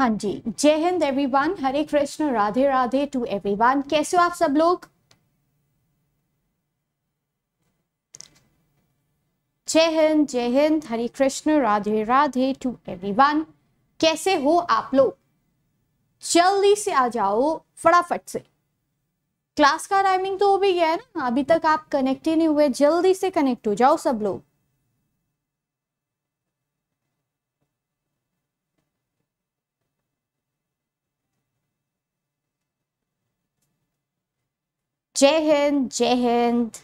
हाँ जी जय हिंद एवरीवन हरे कृष्ण राधे राधे टू एवरीवन कैसे हो आप सब लोग जय हिंद जय हिंद हरे कृष्ण राधे राधे टू एवरीवन कैसे हो आप लोग जल्दी से आ जाओ फटाफट से क्लास का टाइमिंग तो हो भी गया है ना अभी तक आप कनेक्ट ही नहीं हुए जल्दी से कनेक्ट हो जाओ सब लोग जय हिंद जय हिंद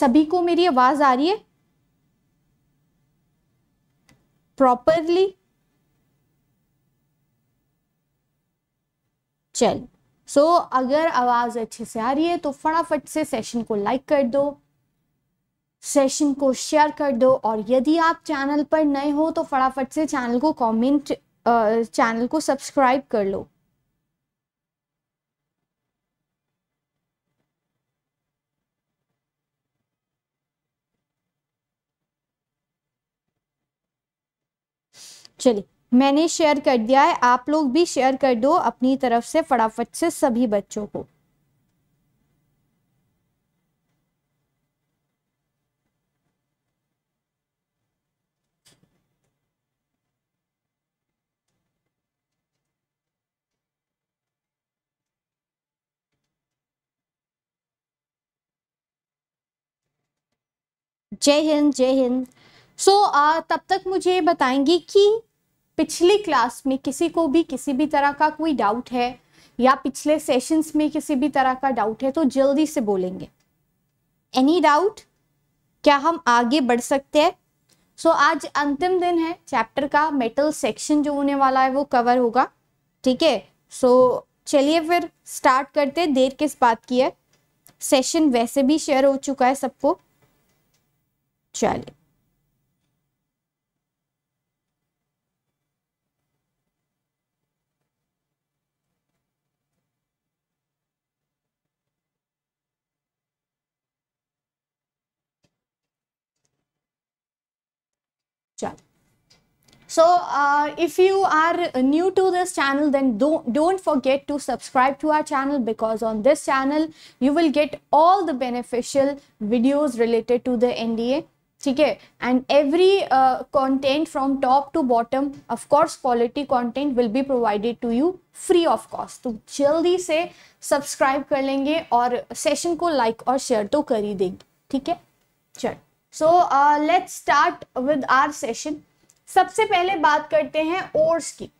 सभी को मेरी आवाज आ रही है प्रॉपरली चल सो so, अगर आवाज अच्छे से आ रही है तो फटाफट से सेशन को लाइक कर दो सेशन को शेयर कर दो और यदि आप चैनल पर नए हो तो फटाफट से चैनल को कमेंट चैनल को सब्सक्राइब कर लो चलिए मैंने शेयर कर दिया है आप लोग भी शेयर कर दो अपनी तरफ से फटाफट से सभी बच्चों को जय हिंद जय हिंद सो so, uh, तब तक मुझे बताएंगी कि पिछली क्लास में किसी को भी किसी भी तरह का कोई डाउट है या पिछले सेशंस में किसी भी तरह का डाउट है तो जल्दी से बोलेंगे एनी डाउट क्या हम आगे बढ़ सकते हैं सो so, आज अंतिम दिन है चैप्टर का मेटल सेक्शन जो होने वाला है वो कवर होगा ठीक है सो चलिए फिर स्टार्ट करते हैं देर किस बात की है सेशन वैसे भी शेयर हो चुका है सबको चलिए So uh, if you are uh, new to this channel, then don't, don't forget to subscribe to our channel because on this channel, you will get all the beneficial videos related to the NDA. ठीक है and every content from top to bottom of course quality content will be provided to you free of cost तो जल्दी से subscribe कर लेंगे और session को like और शेयर तो कर ही देंगे ठीक है चल so let's start with our session सबसे पहले बात करते हैं ओर्स की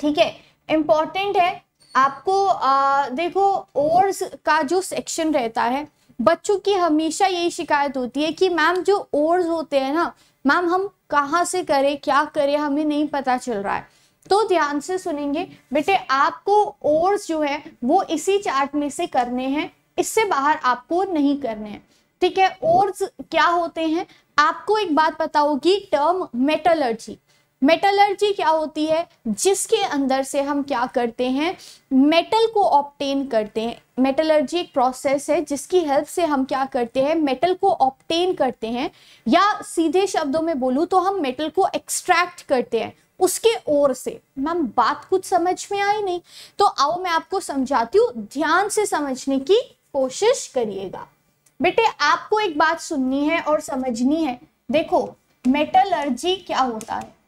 ठीक है इम्पॉर्टेंट है आपको uh, देखो ओर्स का जो सेक्शन रहता है बच्चों की हमेशा यही शिकायत होती है कि मैम जो ओर्स होते हैं ना मैम हम कहाँ से करें क्या करें हमें नहीं पता चल रहा है तो ध्यान से सुनेंगे बेटे आपको ओर्स जो है वो इसी चार्ट में से करने हैं इससे बाहर आपको नहीं करने हैं ठीक है ओर्स क्या होते हैं आपको एक बात पता होगी टर्म मेटलर्जी मेटलर्जी क्या होती है जिसके अंदर से हम क्या करते हैं मेटल को ऑप्टेन करते हैं मेटलर्जी एक प्रोसेस है जिसकी हेल्प से हम क्या करते हैं मेटल को ऑप्टेन करते हैं या सीधे शब्दों में बोलूँ तो हम मेटल को एक्सट्रैक्ट करते हैं उसके ओर से मैम बात कुछ समझ में आई नहीं तो आओ मैं आपको समझाती हूँ ध्यान से समझने की कोशिश करिएगा बेटे आपको एक बात सुननी है और समझनी है देखो मेटलर्जी क्या होता है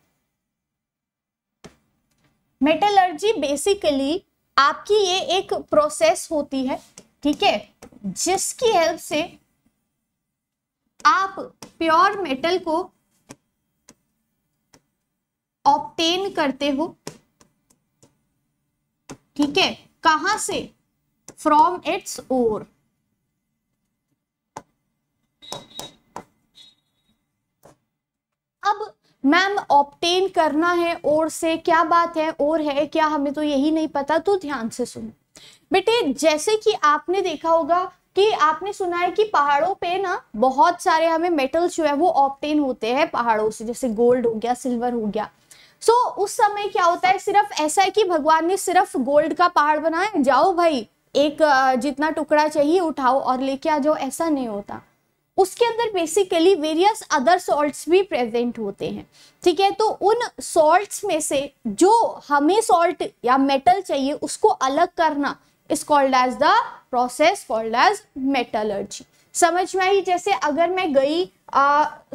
मेटलर्जी बेसिकली आपकी ये एक प्रोसेस होती है ठीक है जिसकी हेल्प से आप प्योर मेटल को ऑप्टेन करते हो ठीक है कहां से फ्रॉम इट्स ओर अब मैम ऑप्टेन करना है और से क्या बात है और है क्या हमें तो यही नहीं पता तो ध्यान से सुनो बेटे जैसे कि आपने देखा होगा कि आपने सुना है कि पहाड़ों पे ना बहुत सारे हमें मेटल्स जो है वो ऑप्टेन होते हैं पहाड़ों से जैसे गोल्ड हो गया सिल्वर हो गया सो so, उस समय क्या होता है सिर्फ ऐसा है कि भगवान ने सिर्फ गोल्ड का पहाड़ बनाया जाओ भाई एक जितना टुकड़ा चाहिए उठाओ और लेके आ जाओ ऐसा नहीं होता उसके अंदर बेसिकली वेरियस अदर सॉल्ट्स भी प्रेजेंट होते हैं ठीक है तो उन सॉल्ट्स में से जो हमें सॉल्ट या मेटल चाहिए उसको अलग करना is called as the process called as metallurgy समझ में आई जैसे अगर मैं गई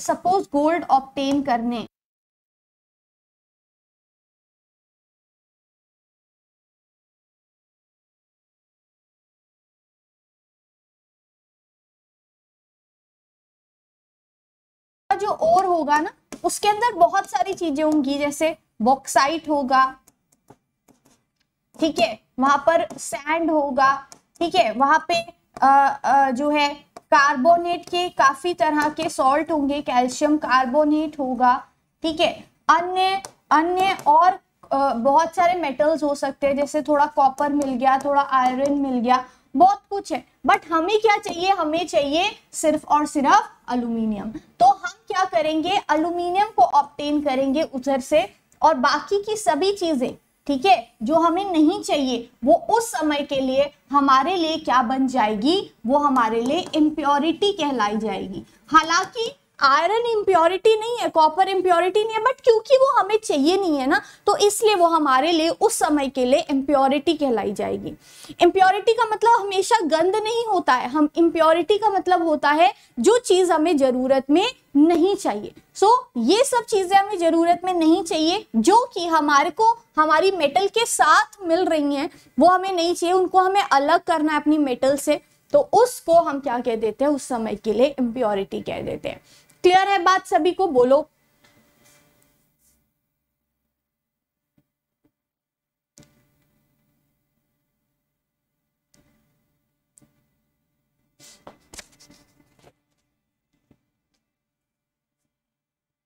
सपोज गोल्ड ऑप्टेन करने ओर होगा ना उसके अंदर बहुत सारी चीजें होंगी जैसे बॉक्साइट होगा ठीक है वहां पर सैंड होगा ठीक है वहां पे आ, आ, जो है कार्बोनेट के काफी तरह के सॉल्ट होंगे कैल्शियम कार्बोनेट होगा ठीक है अन्य अन्य और आ, बहुत सारे मेटल्स हो सकते हैं जैसे थोड़ा कॉपर मिल गया थोड़ा आयरन मिल गया बहुत कुछ है बट हमें क्या चाहिए हमें चाहिए सिर्फ और सिर्फ अलूमिनियम तो हम क्या करेंगे अलूमिनियम को ऑप्टेन करेंगे उधर से और बाकी की सभी चीजें ठीक है जो हमें नहीं चाहिए वो उस समय के लिए हमारे लिए क्या बन जाएगी वो हमारे लिए इम्प्योरिटी कहलाई जाएगी हालांकि आयरन इम्प्योरिटी नहीं है कॉपर इम्प्योरिटी नहीं है बट क्योंकि वो हमें चाहिए नहीं है ना तो इसलिए वो हमारे लिए उस समय के लिए इम्प्योरिटी कहलाई जाएगी इम्प्योरिटी का मतलब हमेशा गंद नहीं होता है हम इम्प्योरिटी का मतलब होता है जो चीज़ हमें ज़रूरत में नहीं चाहिए सो so, ये सब चीज़ें हमें ज़रूरत में नहीं चाहिए जो कि हमारे को हमारी मेटल के साथ मिल रही हैं वो हमें नहीं चाहिए उनको हमें अलग करना है अपनी मेटल से तो उसको हम क्या कह देते हैं उस समय के लिए इम्प्योरिटी कह देते हैं क्लियर है बात सभी को बोलो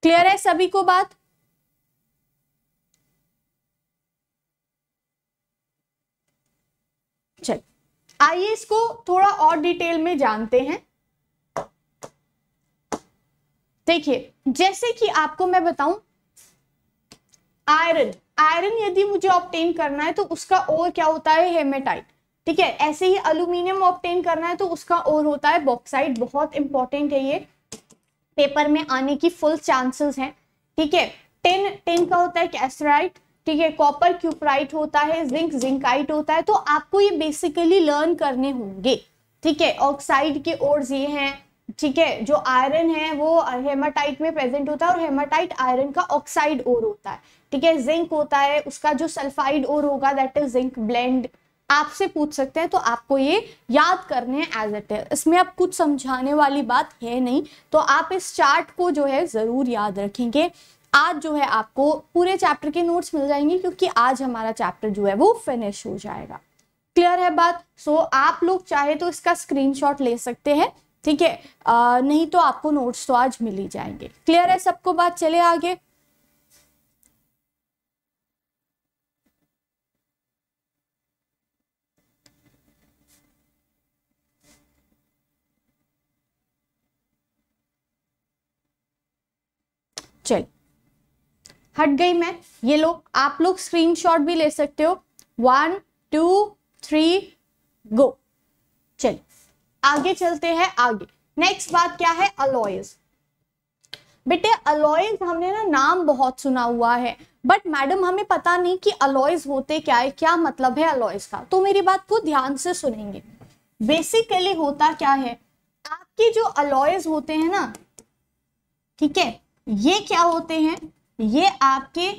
क्लियर है सभी को बात चल आइए इसको थोड़ा और डिटेल में जानते हैं देखिए जैसे कि आपको मैं बताऊं आयरन आयरन यदि मुझे ऑप्टेन करना है तो उसका और क्या होता है हेमेटाइट ठीक है ऐसे ही अल्यूमिनियम ऑप्टेन करना है तो उसका ओर होता है बॉक्साइड बहुत इंपॉर्टेंट है ये पेपर में आने की फुल चांसेस हैं ठीक है टेन टेन का होता है कैसराइट ठीक है कॉपर क्यूपराइट होता है जिंक जिंकाइट होता है तो आपको ये बेसिकली लर्न करने होंगे ठीक है ऑक्साइड के ओर ये हैं ठीक है जो आयरन है वो हेमाटाइट में प्रेजेंट होता है और हेमाटाइट आयरन का ऑक्साइड ओर होता है ठीक है जिंक होता है उसका जो सल्फाइड ओर होगा दैट इज जिंक ब्लेंड आपसे पूछ सकते हैं तो आपको ये याद करने हैं एज इट इज इसमें अब कुछ समझाने वाली बात है नहीं तो आप इस चार्ट को जो है ज़रूर याद रखेंगे आज जो है आपको पूरे चैप्टर के नोट्स मिल जाएंगे क्योंकि आज हमारा चैप्टर जो है वो फिनिश हो जाएगा क्लियर है बात सो so, आप लोग चाहे तो इसका स्क्रीनशॉट ले सकते हैं ठीक है नहीं तो आपको नोट्स तो आज मिल ही जाएंगे क्लियर है सबको बात चले आगे चल हट गई मैं ये लोग आप लोग स्क्रीनशॉट भी ले सकते हो वन टू थ्री गो चलिए आगे चलते हैं आगे नेक्स्ट बात क्या है अलॉयज बेटे अलॉयज हमने ना नाम बहुत सुना हुआ है बट मैडम हमें पता नहीं कि अलॉयज होते क्या है क्या मतलब है अलॉयज का तो मेरी बात को ध्यान से सुनेंगे बेसिकली होता क्या है आपके जो अलॉयज होते हैं ना ठीक है ये क्या होते हैं ये आपके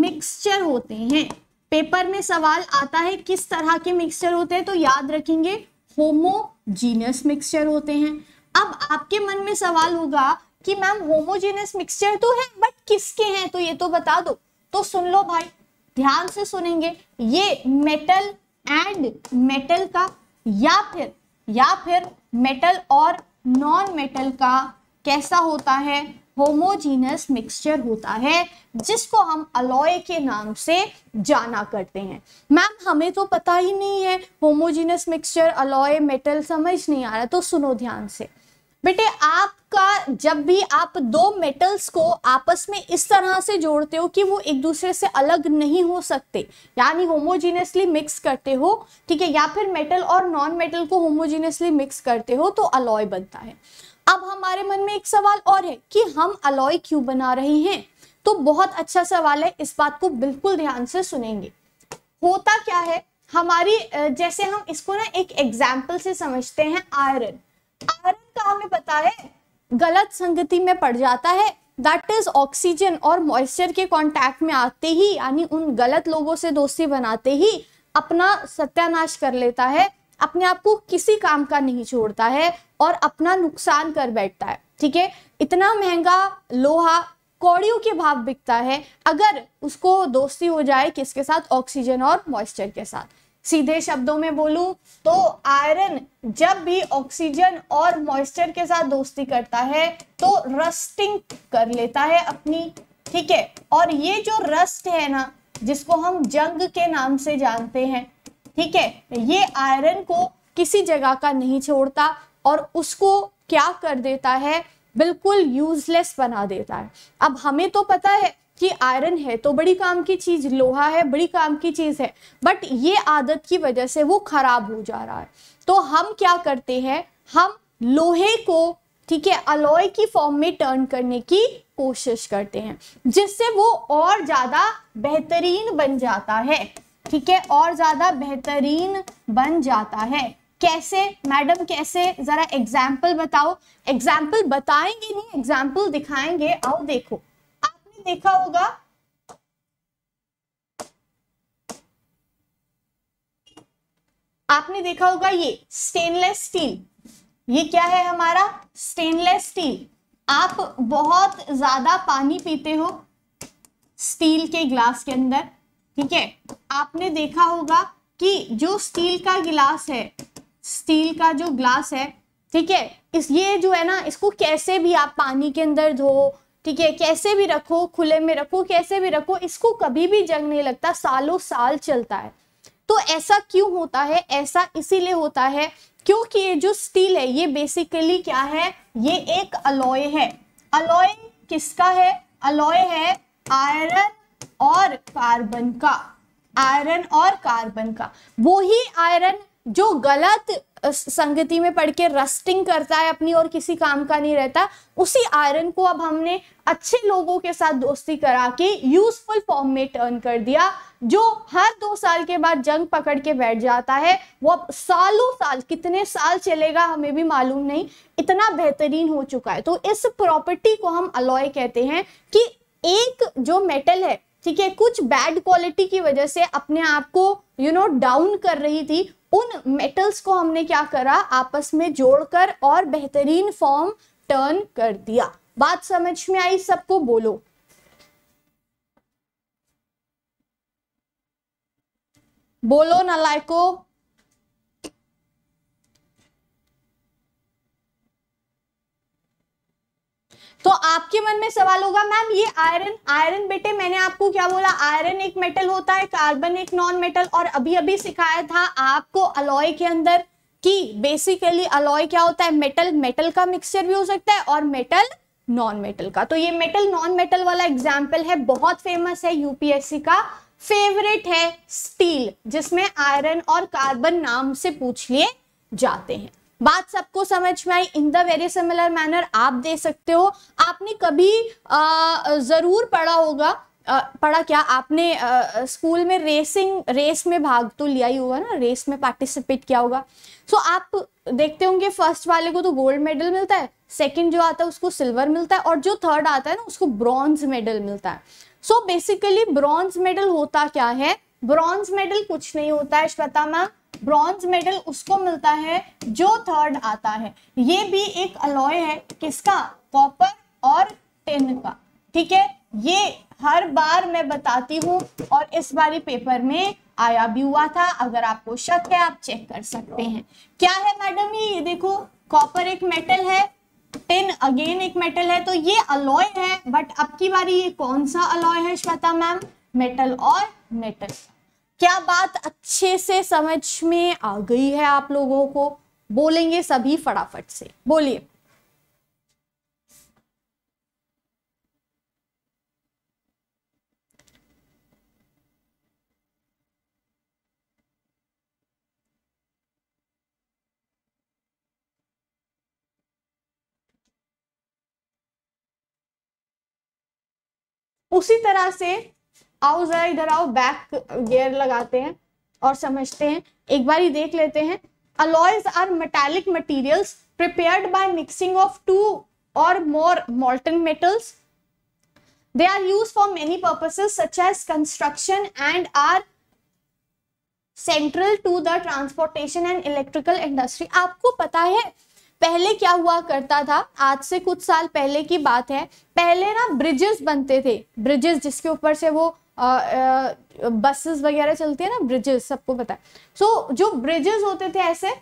मिक्सचर होते हैं पेपर में सवाल आता है किस तरह के मिक्सचर होते हैं तो याद रखेंगे होमोजीनियस मिक्सचर होते हैं अब आपके मन में सवाल होगा कि मैम होमोजीनियस मिक्सचर तो है बट किसके हैं तो ये तो बता दो तो सुन लो भाई ध्यान से सुनेंगे ये मेटल एंड मेटल का या फिर या फिर मेटल और नॉन मेटल का कैसा होता है होमोजीनस मिक्सचर होता है जिसको हम अलॉय के नाम से जाना करते हैं मैम हमें तो पता ही नहीं है होमोजीनस मिक्सचर अलॉय मेटल समझ नहीं आ रहा तो सुनो ध्यान से बेटे आपका जब भी आप दो मेटल्स को आपस में इस तरह से जोड़ते हो कि वो एक दूसरे से अलग नहीं हो सकते यानी होमोजीनियसली मिक्स करते हो ठीक है या फिर मेटल और नॉन मेटल को होमोजीनियसली मिक्स करते हो तो अलॉय बनता है अब हमारे मन में एक सवाल और है कि हम अलॉय क्यों बना रहे हैं तो बहुत अच्छा सवाल है इस बात को बिल्कुल ध्यान से सुनेंगे होता क्या है हमारी जैसे हम इसको ना एक एग्जाम्पल से समझते हैं आयरन आयरन का हमें पता है गलत संगति में पड़ जाता है दैट इज ऑक्सीजन और मॉइस्चर के कांटेक्ट में आते ही यानी उन गलत लोगों से दोस्ती बनाते ही अपना सत्यानाश कर लेता है अपने आप को किसी काम का नहीं छोड़ता है और अपना नुकसान कर बैठता है ठीक है इतना महंगा लोहा कौड़ियों के भाव बिकता है अगर उसको दोस्ती हो जाए किसके साथ ऑक्सीजन और मॉइस्चर के साथ सीधे शब्दों में बोलूं तो आयरन जब भी ऑक्सीजन और मॉइस्चर के साथ दोस्ती करता है तो रस्टिंग कर लेता है अपनी ठीक है और ये जो रस्ट है ना जिसको हम जंग के नाम से जानते हैं ठीक है ये आयरन को किसी जगह का नहीं छोड़ता और उसको क्या कर देता है बिल्कुल यूजलेस बना देता है अब हमें तो पता है कि आयरन है तो बड़ी काम की चीज लोहा है बड़ी काम की चीज है बट ये आदत की वजह से वो खराब हो जा रहा है तो हम क्या करते हैं हम लोहे को ठीक है अलॉय की फॉर्म में टर्न करने की कोशिश करते हैं जिससे वो और ज्यादा बेहतरीन बन जाता है ठीक है और ज़्यादा बेहतरीन बन जाता है कैसे मैडम कैसे ज़रा एग्जाम्पल बताओ एग्जाम्पल बताएंगे नहीं एग्जाम्पल दिखाएंगे आओ देखो आपने देखा होगा आपने देखा होगा ये स्टेनलेस स्टील ये क्या है हमारा स्टेनलेस स्टील आप बहुत ज्यादा पानी पीते हो स्टील के ग्लास के अंदर ठीक है आपने देखा होगा कि जो स्टील का गिलास है स्टील का जो ग्लास है ठीक है इस ये जो है ना इसको कैसे भी आप पानी के अंदर धो ठीक है कैसे भी रखो खुले में रखो कैसे भी रखो इसको कभी भी जंग नहीं लगता सालों साल चलता है तो ऐसा क्यों होता है ऐसा इसीलिए होता है क्योंकि ये जो स्टील है ये बेसिकली क्या है ये एक अलॉय है अलॉय किसका है अलॉय है आयरन और कार्बन का आयरन और कार्बन का वो ही आयरन जो गलत संगति में पढ़ के रस्टिंग करता है अपनी और किसी काम का नहीं रहता उसी आयरन को अब हमने अच्छे लोगों के साथ दोस्ती करा के यूजफुल फॉर्म में टर्न कर दिया जो हर दो साल के बाद जंग पकड़ के बैठ जाता है वो अब सालों साल कितने साल चलेगा हमें भी मालूम नहीं इतना बेहतरीन हो चुका है तो इस प्रॉपर्टी को हम अलॉय कहते हैं कि एक जो मेटल है ठीक है कुछ बैड क्वालिटी की वजह से अपने आप को यू नो डाउन कर रही थी उन मेटल्स को हमने क्या करा आपस में जोड़कर और बेहतरीन फॉर्म टर्न कर दिया बात समझ में आई सबको बोलो बोलो नलायको तो आपके मन में सवाल होगा मैम ये आयरन आयरन बेटे मैंने आपको क्या बोला आयरन एक मेटल होता है कार्बन एक नॉन मेटल और अभी अभी सिखाया था आपको अलॉय के अंदर कि बेसिकली अलॉय क्या होता है मेटल मेटल का मिक्सचर भी हो सकता है और मेटल नॉन मेटल का तो ये मेटल नॉन मेटल वाला एग्जाम्पल है बहुत फेमस है यूपीएससी का फेवरेट है स्टील जिसमें आयरन और कार्बन नाम से पूछ लिए जाते हैं बात सबको समझ में आई in the very similar manner आप दे सकते हो आपने कभी ज़रूर पढ़ा होगा आ, पढ़ा क्या आपने आ, स्कूल में रेसिंग रेस में भाग तो लिया ही होगा ना रेस में पार्टिसिपेट किया होगा सो so, आप देखते होंगे फर्स्ट वाले को तो गोल्ड मेडल मिलता है सेकंड जो आता है उसको सिल्वर मिलता है और जो थर्ड आता है ना उसको ब्रॉन्ज मेडल मिलता है सो बेसिकली ब्रॉन्ज मेडल होता क्या है ब्रॉन्ज मेडल कुछ नहीं होता है श्वेता मैम ब्रॉन्ज मेडल उसको मिलता है जो थर्ड आता है ये भी एक अलॉय है किसका कॉपर और टेन का ठीक है ये हर बार मैं बताती हूँ और इस बारी पेपर में आया भी हुआ था अगर आपको शक है आप चेक कर सकते हैं क्या है मैडम ये देखो कॉपर एक मेटल है टेन अगेन एक मेटल है तो ये अलॉय है बट अब की बारी ये कौन सा अलॉय है श्वेता मैम मेटल और मेटल क्या बात अच्छे से समझ में आ गई है आप लोगों को बोलेंगे सभी फटाफट से बोलिए उसी तरह से आओ जरा इधर आओ बैक गियर लगाते हैं और समझते हैं एक बार ही देख लेते हैं alloys are metallic materials prepared by mixing of two or more molten metals they are use for many purposes such as construction and are central to the transportation and electrical industry आपको पता है पहले क्या हुआ करता था आज से कुछ साल पहले की बात है पहले ना ब्रिजेस बनते थे ब्रिजेस जिसके ऊपर से वो बसेस वगैरह चलती है ना ब्रिजेस सबको पता है सो so, जो ब्रिजेस होते थे ऐसे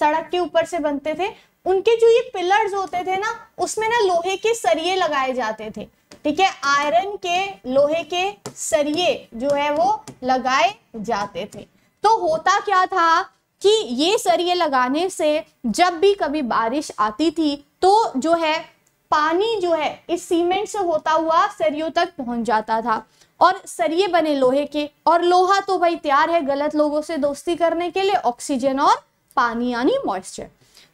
सड़क के ऊपर से बनते थे उनके जो ये पिलर्स होते थे ना उसमें ना लोहे के सरिये लगाए जाते थे ठीक है आयरन के लोहे के सरिये जो है वो लगाए जाते थे तो होता क्या था कि ये सरिये लगाने से जब भी कभी बारिश आती थी तो जो है पानी जो है इस सीमेंट से होता हुआ सरियों तक पहुंच जाता था और सरिये बने लोहे के और लोहा तो भाई तैयार है गलत लोगों से दोस्ती करने के लिए ऑक्सीजन और पानी यानी मॉइस्चर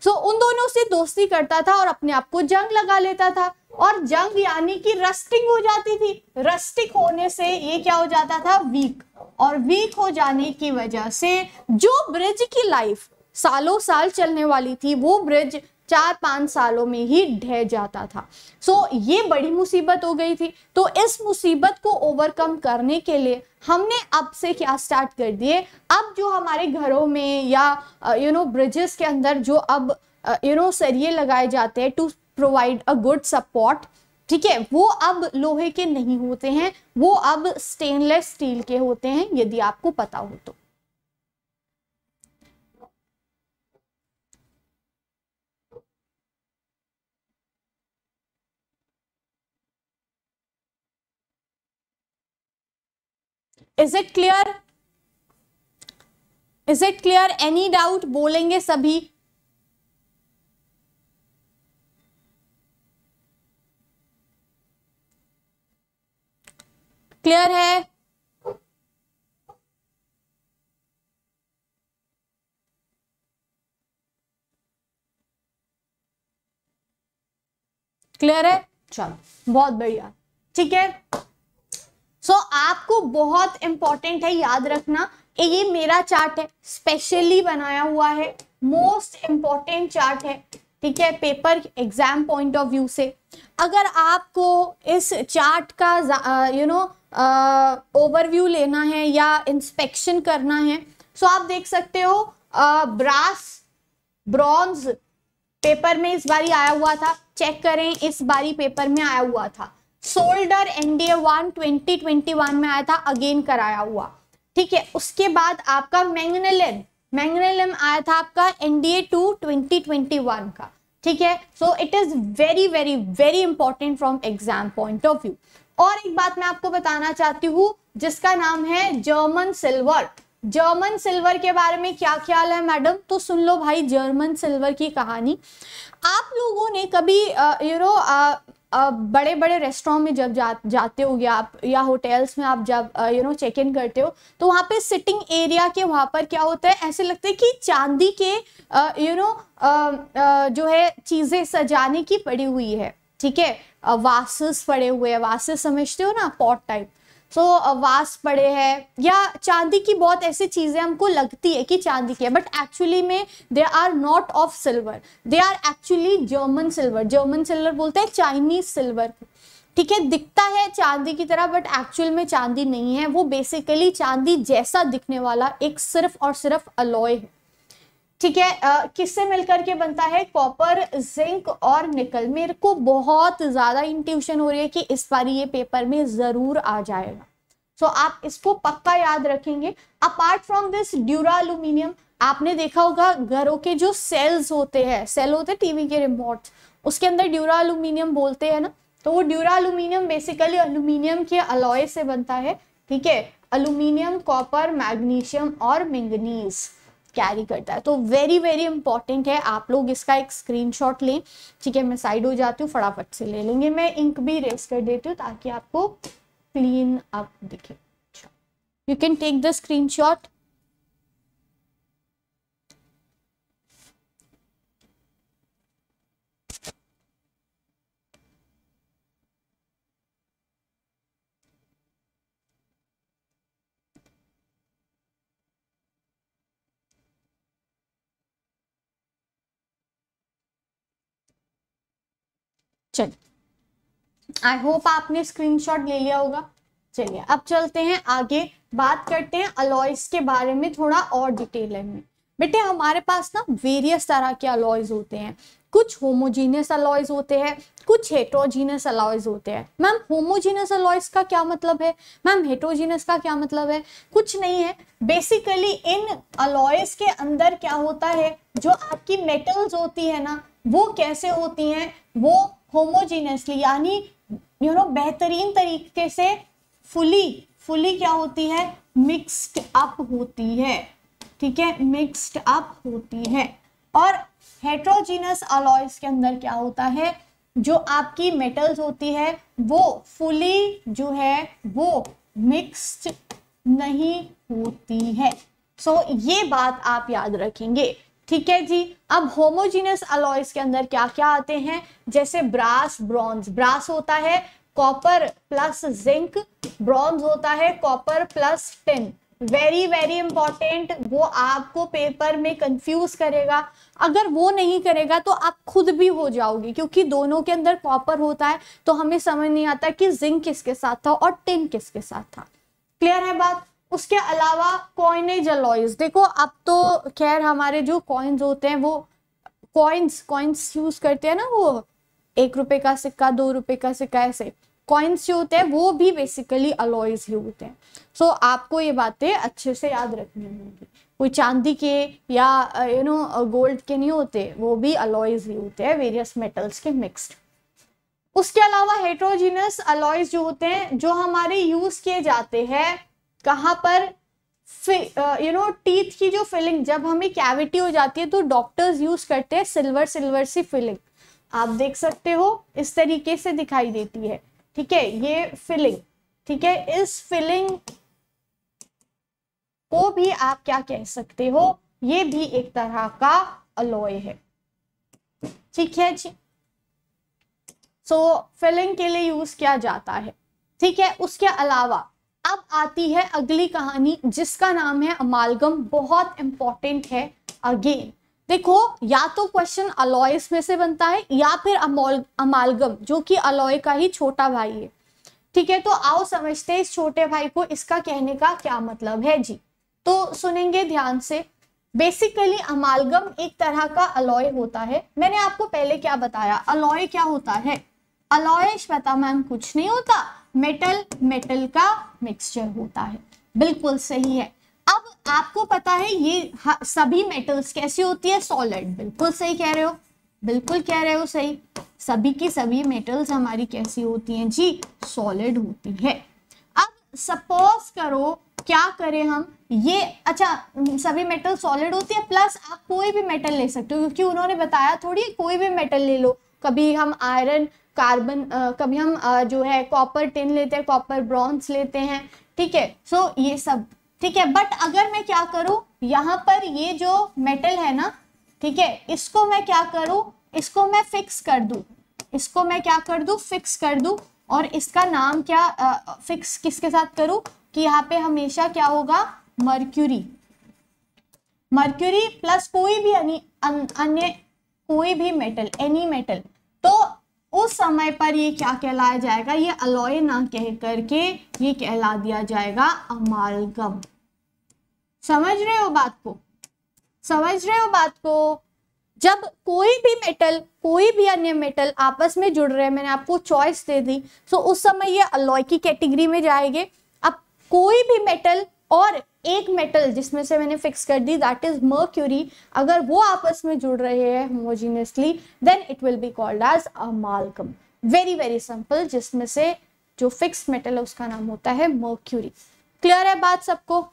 सो so, उन दोनों से दोस्ती करता था और अपने आप को जंग लगा लेता था और जंग यानी कि रस्टिंग हो जाती थी रस्टिक होने से ये क्या हो जाता था वीक और वीक हो जाने की वजह से जो ब्रिज की लाइफ सालों साल चलने वाली थी वो ब्रिज चार पाँच सालों में ही ढह जाता था सो so, ये बड़ी मुसीबत हो गई थी तो इस मुसीबत को ओवरकम करने के लिए हमने अब से क्या स्टार्ट कर दिए अब जो हमारे घरों में या यू नो ब्रिजेस के अंदर जो अब यू नो सरिये लगाए जाते हैं to provide a good support ठीक है वो अब लोहे के नहीं होते हैं वो अब स्टेनलेस स्टील के होते हैं यदि आपको पता हो तो is it clear is it clear any doubt बोलेंगे सभी क्लियर है क्लियर है चलो बहुत बढ़िया ठीक है सो so, आपको बहुत इंपॉर्टेंट है याद रखना कि ये मेरा चार्ट है स्पेशली बनाया हुआ है मोस्ट इंपॉर्टेंट चार्ट है ठीक है paper exam point of view से अगर आपको इस चार्ट का यू नो ओवरव्यू लेना है या इंस्पेक्शन करना है सो so आप देख सकते हो ब्रास ब्रॉन्ज पेपर में इस बारी आया हुआ था चेक करें इस बारी पेपर में आया हुआ था solder NDA one twenty twenty one में आया था अगेन कराया हुआ ठीक है उसके बाद आपका मैंगनेलिन मैंगनेलिन आया था आपका NDA two twenty twenty one का ठीक है so it is very very very important from exam point of view और एक बात मैं आपको बताना चाहती हूँ जिसका नाम है जर्मन सिल्वर जर्मन सिल्वर के बारे में क्या ख्याल है मैडम तो सुन लो भाई जर्मन सिल्वर की कहानी आप लोगों ने कभी यू नो बड़े बड़े रेस्टोरेंट में जब जा, जाते हो या आप या होटल्स में आप जब यू नो चेक इन करते हो तो वहाँ पे सिटिंग एरिया के वहाँ पर क्या होता है ऐसे लगता है कि चांदी के यू नो जो है चीज़ें सजाने की पड़ी हुई है ठीक है वासेस पड़े हुए हैं वासेस समझते हो ना पॉट टाइप सो तो so, वास पड़े हैं या चांदी की बहुत ऐसी चीज़ें हमको लगती है कि चांदी की है बट एक्चुअली में they are not of silver they are actually German silver German silver बोलते हैं चाइनीज सिल्वर ठीक है दिखता है चांदी की तरह बट एक्चुअल में चांदी नहीं है वो बेसिकली चांदी जैसा दिखने वाला एक सिर्फ और सिर्फ अलॉय है ठीक है किससे मिलकर के बनता है कॉपर जिंक और निकल मेरे को बहुत ज़्यादा इंट्यूशन हो रही है कि इस बार ये पेपर में ज़रूर आ जाएगा सो आप इसको पक्का याद रखेंगे apart from this dura aluminium आपने देखा होगा घरों के जो सेल्स होते हैं सेल होते हैं टीवी के रिमोट उसके अंदर ड्यूरा एल्यूमिनियम बोलते हैं ना तो वो ड्यूरा एल्यूमिनियम बेसिकली एल्यूमिनियम के अलॉय से बनता है ठीक है एल्यूमिनियम कॉपर मैग्नीशियम और मैंगनीज़ कैरी करता है तो वेरी वेरी इंपॉर्टेंट है आप लोग इसका एक स्क्रीनशॉट लें ठीक है मैं साइड हो जाती हूँ फटाफट से ले लेंगे मैं इंक भी रेस कर देती हूँ ताकि आपको क्लीन अप दिखे you can take the screen shot चलिए आई होप आपने स्क्रीनशॉट ले लिया होगा चलिए अब चलते हैं आगे बात करते हैं अलॉयस के बारे में थोड़ा और डिटेल में बेटे हमारे पास ना वेरियस तरह के अलॉयज होते हैं कुछ होमोजीनियस अलॉयज होते हैं कुछ हेट्रोजीनियस अलॉयज होते हैं मैम होमोजीनियस अलॉयज का क्या मतलब है मैम हेट्रोजीनियस का क्या मतलब है कुछ नहीं है बेसिकली इन अलॉयज के अंदर क्या होता है जो आपकी मेटल्स होती है ना वो कैसे होती हैं वो होमोजीनियसली यानी यू नो बेहतरीन तरीके से फुली फुली क्या होती है मिक्स्ड अप होती है ठीक है मिक्स्ड अप होती है और हेट्रोजीनस अलॉयस के अंदर क्या होता है जो आपकी मेटल्स होती है वो फुली जो है वो मिक्स्ड नहीं होती है सो so, ये बात आप याद रखेंगे ठीक है जी अब होमोजीनियस अलॉयस के अंदर क्या क्या आते हैं जैसे ब्रास ब्रॉन्ज ब्रास होता है कॉपर प्लस जिंक ब्रॉन्ज होता है copper plus tin very very important वो आपको पेपर में कंफ्यूज करेगा अगर वो नहीं करेगा तो आप खुद भी हो जाओगे क्योंकि दोनों के अंदर कॉपर होता है तो हमें समझ नहीं आता कि जिंक किसके साथ था और टिन किसके साथ था क्लियर है बात उसके अलावा कॉइनेज अलॉयज देखो अब तो खैर हमारे जो कॉइन्स होते हैं वो कॉइन्स कॉइन्स यूज करते हैं ना वो एक रुपए का सिक्का दो रुपए का सिक्का ऐसे कॉइन्स जो होते हैं वो भी बेसिकली अलॉयज ही होते हैं सो so, आपको ये बातें अच्छे से याद रखनी होंगी कोई चांदी के या यू नो गोल्ड के नहीं होते वो भी अलॉयज ही होते हैं वेरियस मेटल्स के मिक्सड उसके अलावा हेट्रोजीनस अलॉयज जो होते हैं जो हमारे यूज किए जाते हैं कहाँ पर यू नो टीथ की जो फिलिंग जब हमें कैविटी हो जाती है तो डॉक्टर्स यूज करते हैं सिल्वर सिल्वर सी फिलिंग आप देख सकते हो इस तरीके से दिखाई देती है ठीक है ये फिलिंग ठीक है इस फिलिंग को भी आप क्या कह सकते हो ये भी एक तरह का अलॉय है ठीक है जी सो so, फिलिंग के लिए यूज किया जाता है ठीक है उसके अलावा आती है अगली कहानी जिसका नाम है अमालगम बहुत इंपॉर्टेंट है अगेन देखो या तो क्वेश्चन अलॉयस में से बनता है या फिर अमालगम जो कि अलॉय का ही छोटा भाई है ठीक है तो आओ समझते हैं इस छोटे भाई को इसका कहने का क्या मतलब है जी तो सुनेंगे ध्यान से बेसिकली अमालगम एक तरह का अलॉय होता है मैंने आपको पहले क्या बताया अलॉय क्या होता है अलॉय श्वेता मैम कुछ नहीं होता मेटल मेटल का मिक्सचर होता है बिल्कुल सही है अब आपको पता है ये सभी मेटल्स कैसी होती है सॉलिड बिल्कुल सही कह रहे हो बिल्कुल कह रहे हो सही सभी की सभी मेटल्स हमारी कैसी होती हैं जी सॉलिड होती है अब सपोज करो क्या करें हम ये अच्छा सभी मेटल सॉलिड होती है प्लस आप कोई भी मेटल ले सकते हो क्योंकि उन्होंने बताया थोड़ी कोई भी मेटल ले लो कभी हम आयरन कार्बन कभी हम आ, जो है कॉपर टिन लेते हैं कॉपर ब्रॉन्स लेते हैं ठीक है सो so, ये सब ठीक है बट अगर मैं क्या करूं यहाँ पर ये जो मेटल है ना ठीक है इसको मैं क्या करूं इसको मैं फिक्स कर दू इसको मैं क्या कर दू फिक्स कर दू और इसका नाम क्या आ, फिक्स किसके साथ करूँ कि यहाँ पे हमेशा क्या होगा मर्क्यूरी मर्क्यूरी प्लस कोई भी अन्य कोई भी मेटल एनी मेटल तो उस समय पर ये क्या कहलाया जाएगा ये अलॉय ना कह करके ये कहला दिया जाएगा अमालगम समझ रहे हो बात को समझ रहे हो बात को जब कोई भी मेटल कोई भी अन्य मेटल आपस में जुड़ रहे हैं मैंने आपको चॉइस दे दी सो उस समय ये अलॉय की कैटेगरी में जाएंगे अब कोई भी मेटल और एक मेटल जिसमें से मैंने फिक्स कर दी दैट इज मर्क्यूरी अगर वो आपस में जुड़ रहे हैं homogeneously then it will be called as amalgam very very simple जिसमें से जो फिक्स मेटल है उसका नाम होता है मर्क्यूरी क्लियर है बात सबको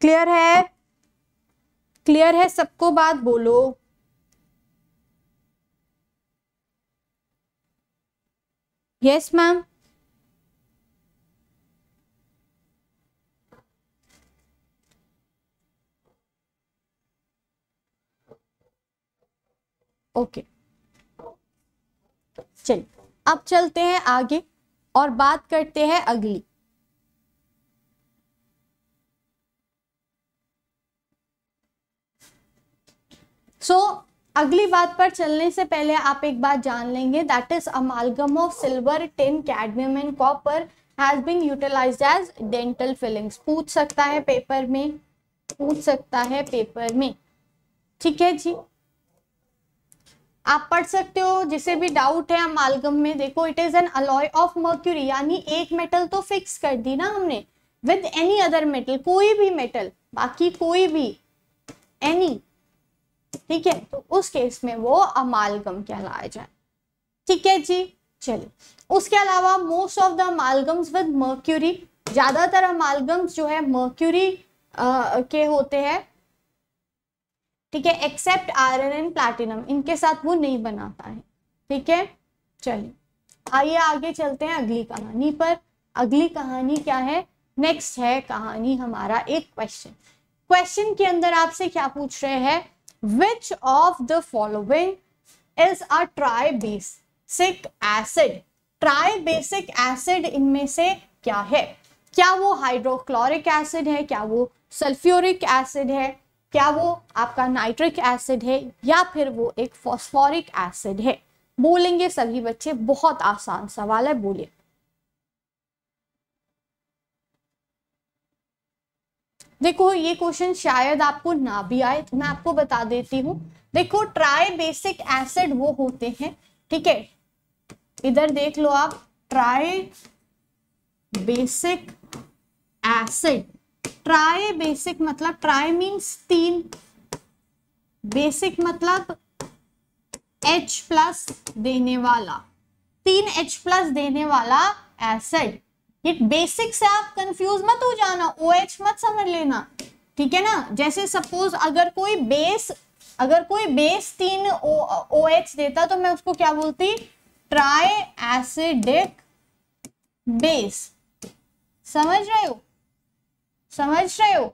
क्लियर है क्लियर है सबको बात बोलो यस मैम ओके चलिए अब चलते हैं आगे और बात करते हैं अगली सो so, अगली बात पर चलने से पहले आप एक बात जान लेंगे that is amalgam of silver tin cadmium and copper has been utilise as dental fillings पूछ सकता है पेपर में पूछ सकता है पेपर में ठीक है जी आप पढ़ सकते हो जिसे भी डाउट है अमालगम में देखो it is an alloy of mercury यानी एक मेटल तो फिक्स कर दी ना हमने विद एनी अदर मेटल कोई भी मेटल बाकी कोई भी एनी ठीक है तो उस केस में वो अमालगम कहलाया जाए ठीक है जी चलिए उसके अलावा most of the amalgams with mercury ज़्यादातर अमालगम्स जो है मर्क्यूरी के होते हैं ठीक है एक्सेप्ट आयरन एंड प्लैटिनम इनके साथ वो नहीं बनाता है ठीक है चलिए आइए आगे चलते हैं अगली कहानी पर अगली कहानी क्या है नेक्स्ट है कहानी हमारा एक क्वेश्चन क्वेश्चन के अंदर आपसे क्या पूछ रहे हैं Which of the following is a tribasic acid tri basic acid इनमें से क्या है क्या वो हाइड्रोक्लोरिक एसिड है क्या वो सल्फ्यूरिक एसिड है क्या वो आपका नाइट्रिक एसिड है या फिर वो एक फॉस्फोरिक एसिड है बोलेंगे सभी बच्चे बहुत आसान सवाल है बोलिए देखो ये क्वेश्चन शायद आपको ना भी आए तो मैं आपको बता देती हूँ देखो ट्राई बेसिक एसिड वो होते हैं ठीक है इधर देख लो आप tri basic acid tri basic मतलब ट्राई मीन्स तीन बेसिक मतलब H प्लस देने वाला तीन H प्लस देने वाला एसिड ये बेसिक से आप कंफ्यूज मत हो जाना ओ OH मत समझ लेना ठीक है ना जैसे सपोज अगर कोई बेस अगर कोई बेस तीन ओ OH देता तो मैं उसको क्या बोलती ट्राई एसिडिक बेस समझ रहे हो समझ रहे हो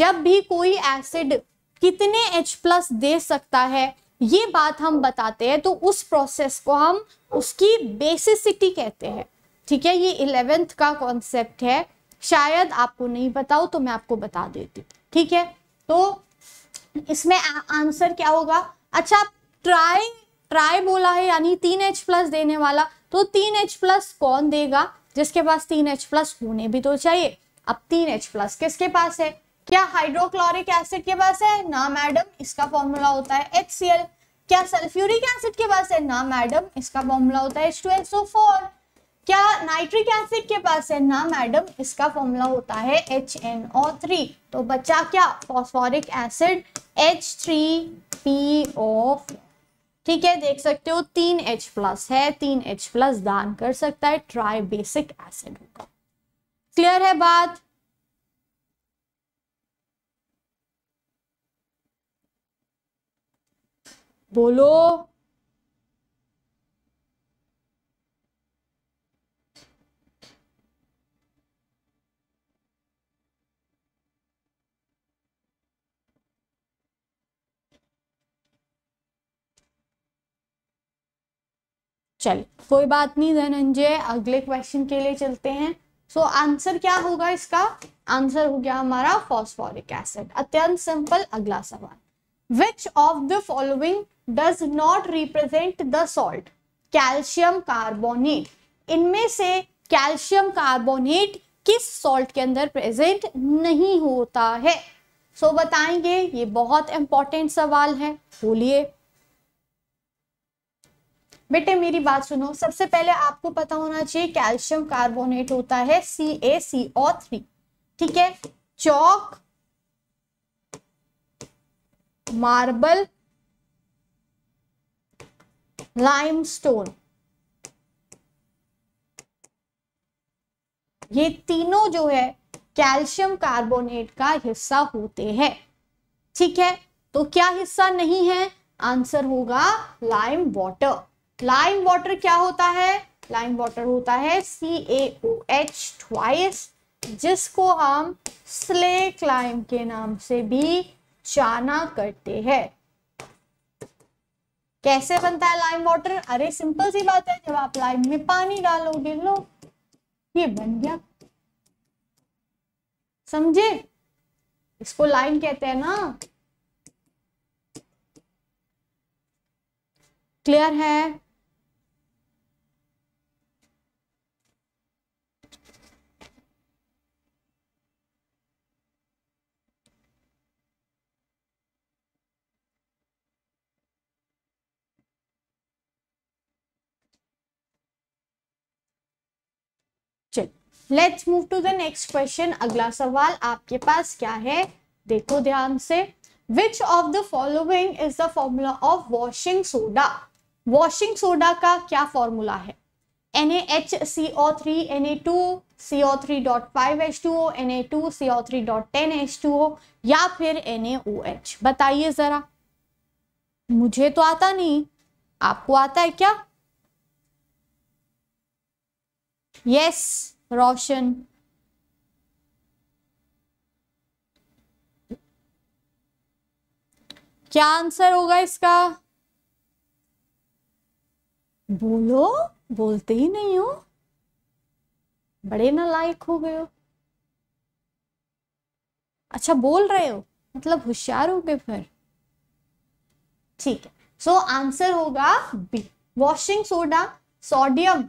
जब भी कोई एसिड कितने H प्लस दे सकता है ये बात हम बताते हैं तो उस प्रोसेस को हम उसकी बेसिसिटी कहते हैं ठीक है ये इलेवेंथ का कॉन्सेप्ट है शायद आपको नहीं बताओ तो मैं आपको बता देती ठीक है तो इसमें आंसर क्या होगा अच्छा ट्राई ट्राई बोला है यानी तीन एच प्लस देने वाला तो तीन एच प्लस कौन देगा जिसके पास तीन एच प्लस होने भी तो चाहिए अब तीन एच प्लस किसके पास है क्या हाइड्रोक्लोरिक एसिड के पास है ना मैडम इसका फॉर्मूला होता है एच क्या सल्फ्यूरिक एसिड के पास है ना मैडम इसका फॉर्मूला होता है एच टू एसओ फोर क्या नाइट्रिक एसिड के पास है ना मैडम इसका फॉर्मूला होता है एच एन ओ थ्री तो बचा क्या phosphoric acid H three P O ठीक है देख सकते हो तीन एच प्लस है तीन एच प्लस दान कर सकता है ट्राई बेसिक एसिड होगा क्लियर है बात बोलो चल कोई बात नहीं धनंजय अगले क्वेश्चन के लिए चलते हैं सो so, आंसर क्या होगा इसका आंसर हो गया हमारा फॉस्फोरिक एसिड अत्यंत सिंपल अगला सवाल which of the following does not represent the salt calcium carbonate इनमें से कैल्शियम कार्बोनेट किस सॉल्ट के अंदर प्रेजेंट नहीं होता है सो so, बताएंगे ये बहुत इंपॉर्टेंट सवाल है बोलिए बेटे मेरी बात सुनो सबसे पहले आपको पता होना चाहिए कैल्शियम कार्बोनेट होता है सी ए सी ओ थ्री ठीक है चौक मार्बल लाइमस्टोन ये तीनों जो है कैल्शियम कार्बोनेट का हिस्सा होते हैं ठीक है तो क्या हिस्सा नहीं है आंसर होगा लाइम वाटर लाइम वाटर क्या होता है लाइम वाटर होता है सी एच ट्वाइस जिसको हम स्ले क्लाइम के नाम से भी जाना करते हैं कैसे बनता है लाइम वाटर अरे सिंपल सी बात है जब आप लाइम में पानी डालोगे लो ये बन गया समझे इसको लाइम कहते हैं ना क्लियर है let's move to the next question अगला सवाल आपके पास क्या है देखो ध्यान से which of the following is the formula of washing soda washing soda का क्या फॉर्मूला है N N N A A A H H C C C O O O O three three three two two two dot five dot ten H two O या फिर N A O H बताइए जरा मुझे तो आता नहीं आपको आता है क्या यस yes. रोशन क्या आंसर होगा इसका बोलो बोलते ही नहीं हो बड़े ना लायक हो गए हो अच्छा बोल रहे हो मतलब होशियार हो गए फिर ठीक है सो so, आंसर होगा B washing soda sodium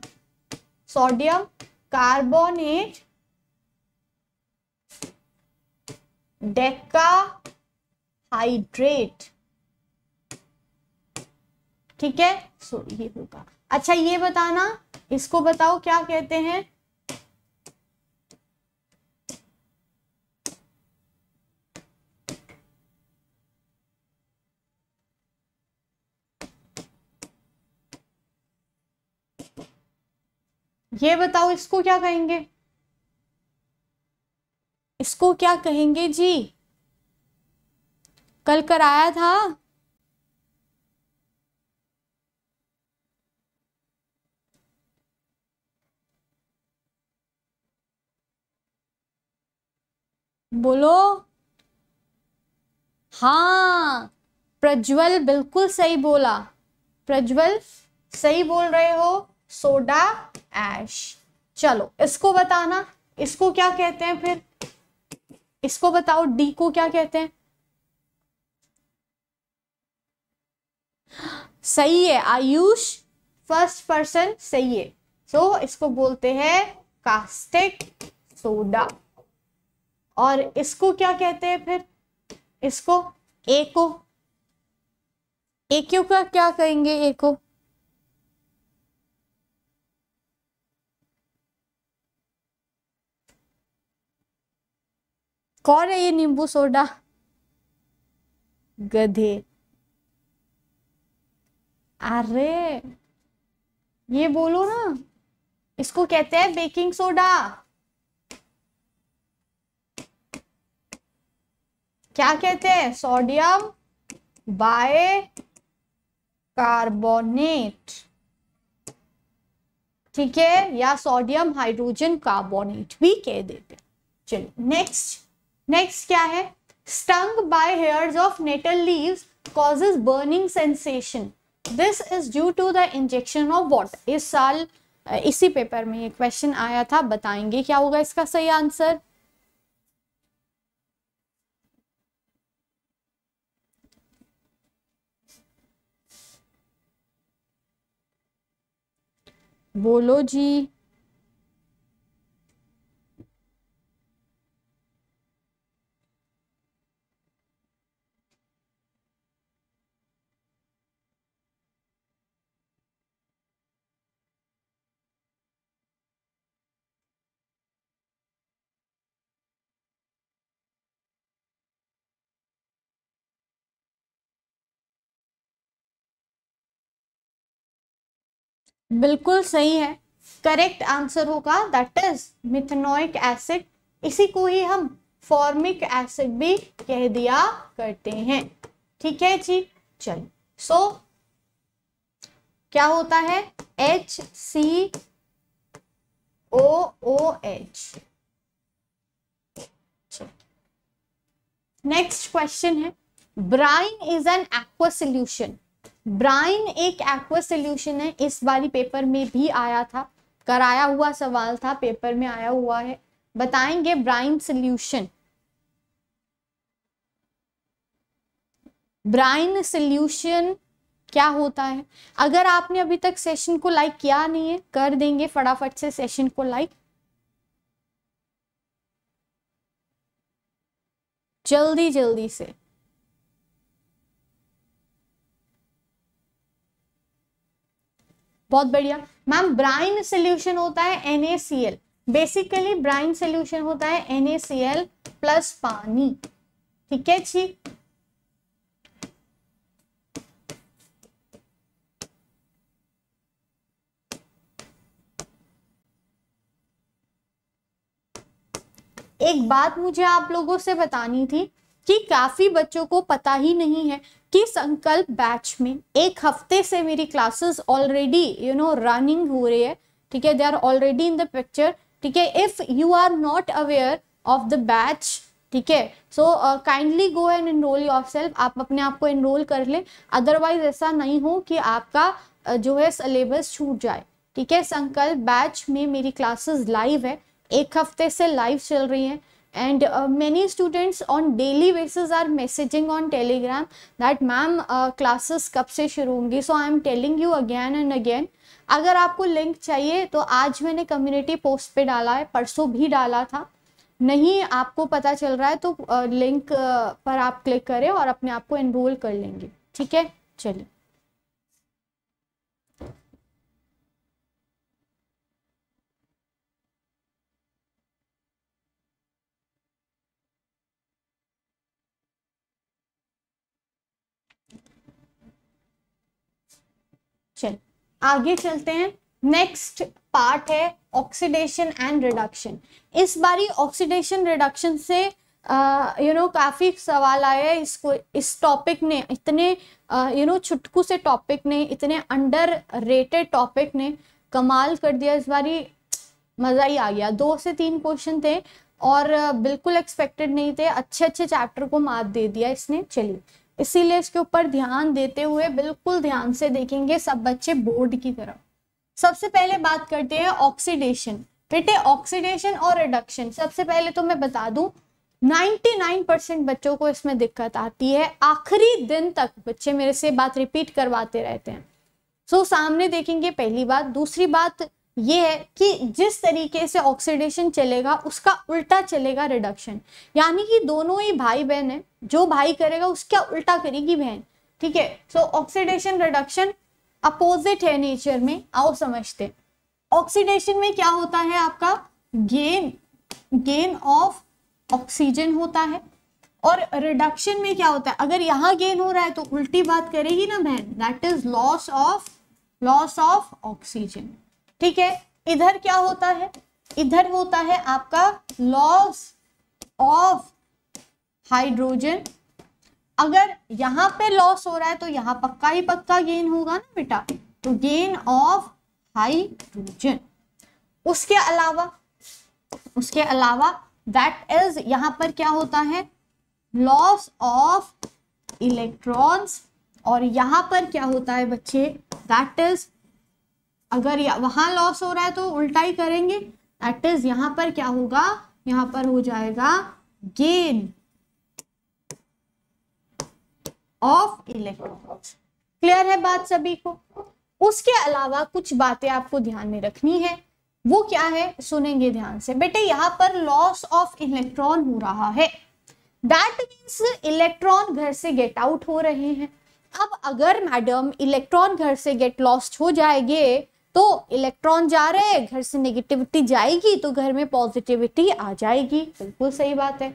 sodium carbonate decahydrate ठीक है सो ये होगा अच्छा ये बताना इसको बताओ क्या कहते हैं ये बताओ इसको क्या कहेंगे इसको क्या कहेंगे जी कल कराया था बोलो हाँ प्रज्वल बिल्कुल सही बोला प्रज्वल सही बोल रहे हो सोडा एश चलो इसको बताना इसको क्या कहते हैं फिर इसको बताओ डी को क्या कहते हैं सही है आयुष फर्स्ट पर्सन सही है सो so, इसको बोलते हैं कास्टिक सोडा और इसको क्या कहते हैं फिर इसको ए को ए क्यों का क्या कहेंगे ए को कौन है ये नींबू सोडा गधे अरे ये बोलो ना इसको कहते हैं बेकिंग सोडा क्या कहते हैं सोडियम बाय कार्बोनेट ठीक है या सोडियम हाइड्रोजन कार्बोनेट भी कह देते हैं चलिए नेक्स्ट नेक्स्ट क्या है stung by hairs of nettle leave cause burning sensation this is due to the injection of what इस साल इसी पेपर में ये क्वेश्चन आया था बताएंगे क्या होगा इसका सही आंसर बोलो जी बिल्कुल सही है करेक्ट आंसर होगा दैट इज मिथेनोइक एसिड इसी को ही हम फॉर्मिक एसिड भी कह दिया करते हैं ठीक है जी चलो सो so, क्या होता है H C O O H next question है brine is an aqua solution brine एक एक्वा सोल्यूशन है इस वाली पेपर में भी आया था कराया हुआ सवाल था पेपर में आया हुआ है बताएंगे ब्राइन सोल्यूशन ब्राइन सोल्यूशन क्या होता है अगर आपने अभी तक सेशन को लाइक किया नहीं है कर देंगे फटाफट से सेशन को लाइक जल्दी जल्दी से बहुत बढ़िया मैम ब्राइन सोल्यूशन होता है NaCl बेसिकली ब्राइन सोल्यूशन होता है NaCl प्लस पानी ठीक है जी एक बात मुझे आप लोगों से बतानी थी कि काफी बच्चों को पता ही नहीं है कि संकल्प बैच में एक हफ्ते से मेरी classes already you know running हो रही है ठीक है they are already in the picture ठीक है if you are not aware of the batch ठीक है so kindly go and enrol yourself आप अपने आप को एनरोल कर ले अदरवाइज ऐसा नहीं हो कि आपका uh, जो है सिलेबस छूट जाए ठीक है संकल्प बैच में मेरी क्लासेस लाइव है एक हफ्ते से लाइव चल रही है and uh, many students on daily basis are messaging on telegram that ma'am uh, classes kab se shuru hongi so I am telling you again and again अगर आपको लिंक चाहिए तो आज मैंने कम्युनिटी पोस्ट पे डाला है परसों भी डाला था नहीं आपको पता चल रहा है तो लिंक पर आप क्लिक करें और अपने आप को एनरोल कर लेंगे ठीक है चलिए आगे चलते हैं नेक्स्ट पार्ट है ऑक्सीडेशन एंड रिडक्शन इस बारी ऑक्सीडेशन रिडक्शन से यू नो काफ़ी सवाल आया है इसको इस टॉपिक ने इतने यू नो छुटकू से टॉपिक ने इतने अंडर रेटेड टॉपिक ने कमाल कर दिया इस बारी मज़ा ही आ गया दो से तीन क्वेश्चन थे और बिल्कुल एक्सपेक्टेड नहीं थे अच्छे अच्छे चैप्टर को मात दे दिया इसने चलिए इसीलिए इसके ऊपर ध्यान देते हुए बिल्कुल ध्यान से देखेंगे सब बच्चे बोर्ड की तरफ सबसे पहले बात करते हैं ऑक्सीडेशन बेटे ऑक्सीडेशन और रिडक्शन सबसे पहले तो मैं बता दूं 99 परसेंट बच्चों को इसमें दिक्कत आती है आखिरी दिन तक बच्चे मेरे से बात रिपीट करवाते रहते हैं सो so, सामने देखेंगे पहली बात दूसरी बात ये है कि जिस तरीके से ऑक्सीडेशन चलेगा उसका उल्टा चलेगा रिडक्शन यानी कि दोनों ही भाई बहन है जो भाई करेगा उसका उल्टा करेगी बहन ठीक है सो ऑक्सीडेशन रिडक्शन अपोजिट है नेचर में आओ समझते ऑक्सीडेशन में क्या होता है आपका गेन गेन ऑफ ऑक्सीजन होता है और रिडक्शन में क्या होता है अगर यहाँ गेन हो रहा है तो उल्टी बात करेगी ना बहन that is loss of loss of oxygen ठीक है इधर क्या होता है इधर होता है आपका लॉस ऑफ हाइड्रोजन अगर यहां पे लॉस हो रहा है तो यहाँ पक्का ही पक्का गेन होगा ना बेटा तो गेन ऑफ हाइड्रोजन उसके अलावा उसके अलावा दैट इज यहां पर क्या होता है लॉस ऑफ इलेक्ट्रॉन्स और यहां पर क्या होता है बच्चे दैट इज अगर वहां लॉस हो रहा है तो उल्टा ही करेंगे दैट इज यहां पर क्या होगा यहां पर हो जाएगा गेन ऑफ इलेक्ट्रॉन्स क्लियर है बात सभी को उसके अलावा कुछ बातें आपको ध्यान में रखनी है वो क्या है सुनेंगे ध्यान से बेटे यहां पर लॉस ऑफ इलेक्ट्रॉन हो रहा है दैट मीन्स इलेक्ट्रॉन घर से गेट आउट हो रहे हैं अब अगर मैडम इलेक्ट्रॉन घर से गेट लॉस्ट हो जाएंगे तो इलेक्ट्रॉन जा रहे हैं घर से नेगेटिविटी जाएगी तो घर में पॉजिटिविटी आ जाएगी बिल्कुल सही बात है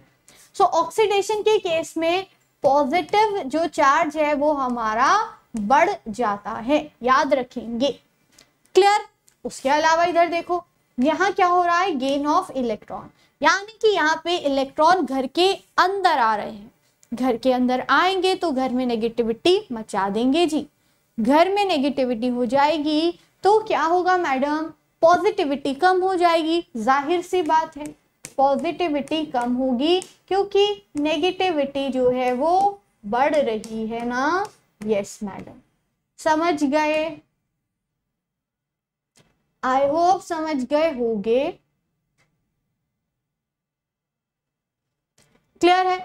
सो so, ऑक्सीडेशन के केस में पॉजिटिव जो चार्ज है वो हमारा बढ़ जाता है याद रखेंगे क्लियर उसके अलावा इधर देखो यहाँ क्या हो रहा है गेन ऑफ इलेक्ट्रॉन यानी कि यहाँ पे इलेक्ट्रॉन घर के अंदर आ रहे हैं घर के अंदर आएंगे तो घर में नेगेटिविटी मचा देंगे जी घर में नेगेटिविटी हो जाएगी तो क्या होगा मैडम पॉजिटिविटी कम हो जाएगी जाहिर सी बात है पॉजिटिविटी कम होगी क्योंकि नेगेटिविटी जो है वो बढ़ रही है ना यस मैडम समझ गए आई होप समझ गए होगे क्लियर है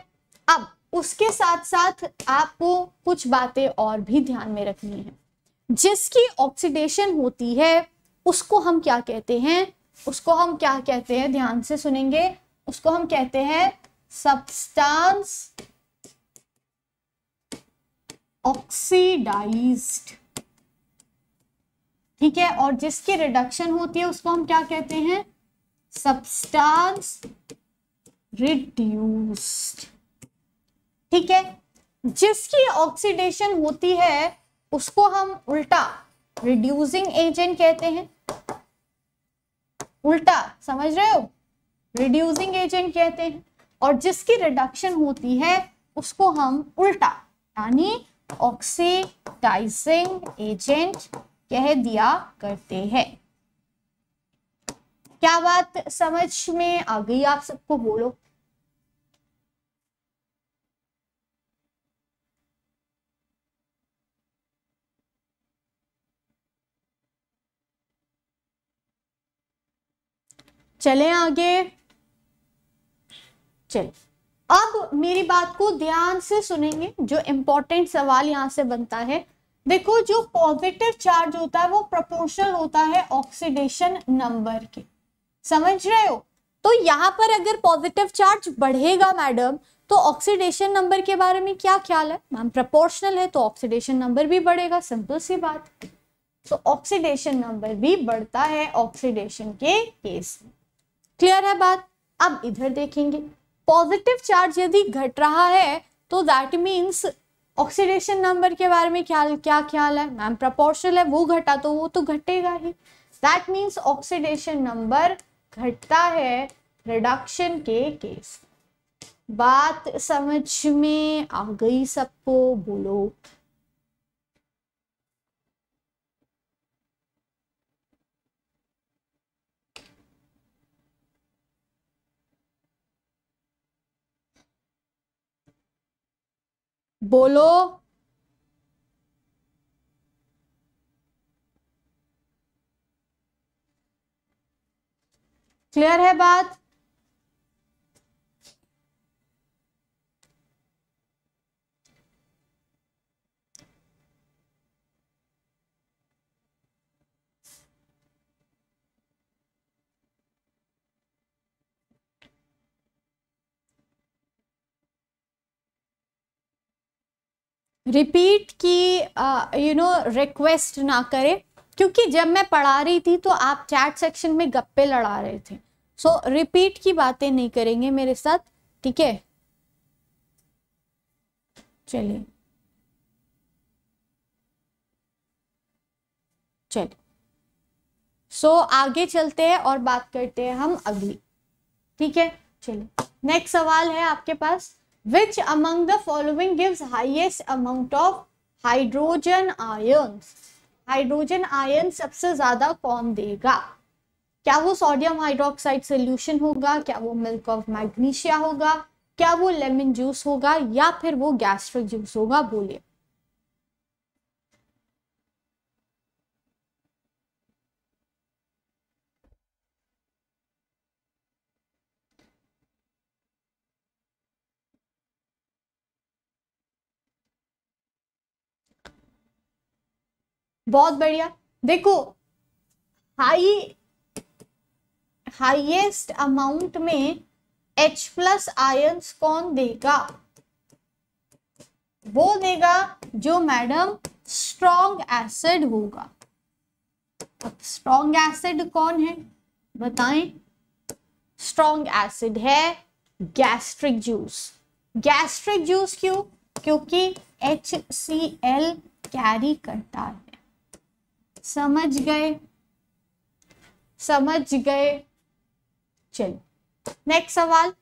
अब उसके साथ साथ आपको कुछ बातें और भी ध्यान में रखनी है जिसकी ऑक्सीडेशन होती है उसको हम क्या कहते हैं उसको हम क्या कहते हैं ध्यान से सुनेंगे उसको हम कहते हैं सब्सटेंस ऑक्सीडाइज्ड ठीक है और जिसकी रिडक्शन होती है उसको हम क्या कहते हैं सब्सटेंस रिड्यूस्ड ठीक है जिसकी ऑक्सीडेशन होती है उसको हम उल्टा रिड्यूसिंग एजेंट कहते हैं उल्टा समझ रहे हो रिड्यूसिंग एजेंट कहते हैं और जिसकी रिडक्शन होती है उसको हम उल्टा यानी ऑक्सीडाइजिंग एजेंट कह दिया करते हैं क्या बात समझ में आ गई आप सबको बोलो चले आगे चल अब मेरी बात को ध्यान से सुनेंगे जो इम्पोर्टेंट सवाल यहाँ से बनता है देखो जो पॉजिटिव चार्ज होता है वो प्रोपोर्शनल होता है ऑक्सीडेशन नंबर के समझ रहे हो तो यहां पर अगर पॉजिटिव चार्ज बढ़ेगा मैडम तो ऑक्सीडेशन नंबर के बारे में क्या ख्याल है मैम प्रपोर्शनल है तो ऑक्सीडेशन नंबर भी बढ़ेगा सिंपल सी बात तो ऑक्सीडेशन नंबर भी बढ़ता है ऑक्सीडेशन के केस में क्लियर है बात अब इधर देखेंगे पॉजिटिव चार्ज यदि घट रहा है तो दैट मीन्स ऑक्सीडेशन नंबर के बारे में क्या क्या ख्याल है मैम प्रपोर्शनल है वो घटा तो वो तो घटेगा ही दैट मीन्स ऑक्सीडेशन नंबर घटता है रिडक्शन के केस बात समझ में आ गई सबको बोलो बोलो क्लियर है बात रिपीट की यू नो रिक्वेस्ट ना करें क्योंकि जब मैं पढ़ा रही थी तो आप चैट सेक्शन में गप्पे लड़ा रहे थे सो so, रिपीट की बातें नहीं करेंगे मेरे साथ ठीक है चलिए चलिए सो so, आगे चलते हैं और बात करते हैं हम अगली ठीक है चलिए नेक्स्ट सवाल है आपके पास which among the following gives highest amount of hydrogen ion hydrogen ion सबसे ज्यादा कौन देगा क्या वो सोडियम हाइड्रोक्साइड सोल्यूशन होगा क्या वो मिल्क ऑफ मैग्नीशिया होगा क्या वो लेमन जूस होगा या फिर वो गैस्ट्रिक जूस होगा बोलिए बहुत बढ़िया देखो हाई हाईएस्ट अमाउंट में H प्लस आय कौन देगा वो देगा जो मैडम स्ट्रॉन्ग एसिड होगा अब स्ट्रॉन्ग एसिड कौन है बताएं स्ट्रॉन्ग एसिड है गैस्ट्रिक जूस गैस्ट्रिक जूस क्यों क्योंकि एच सी एल कैरी करता है समझ गए समझ गए चलो नेक्स्ट सवाल